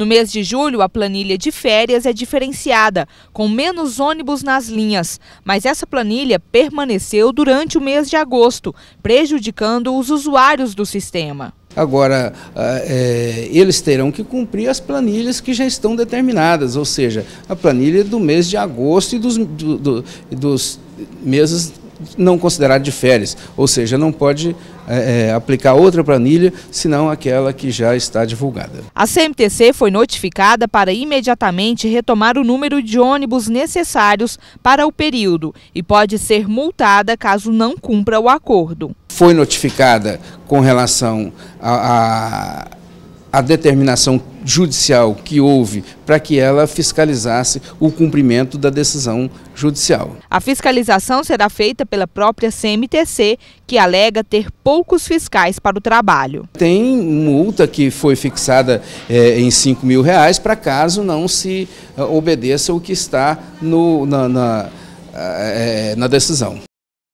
No mês de julho, a planilha de férias é diferenciada, com menos ônibus nas linhas, mas essa planilha permaneceu durante o mês de agosto, prejudicando os usuários do sistema. Agora, ah, é, eles terão que cumprir as planilhas que já estão determinadas, ou seja, a planilha do mês de agosto e dos, do, do, dos meses não considerado de férias, ou seja, não pode é, é, aplicar outra planilha, senão aquela que já está divulgada. A CMTC foi notificada para imediatamente retomar o número de ônibus necessários para o período e pode ser multada caso não cumpra o acordo. Foi notificada com relação à determinação judicial que houve para que ela fiscalizasse o cumprimento da decisão judicial. A fiscalização será feita pela própria CMTC, que alega ter poucos fiscais para o trabalho. Tem multa que foi fixada é, em 5 mil reais para caso não se eh, obedeça o que está no, na, na, é, na decisão.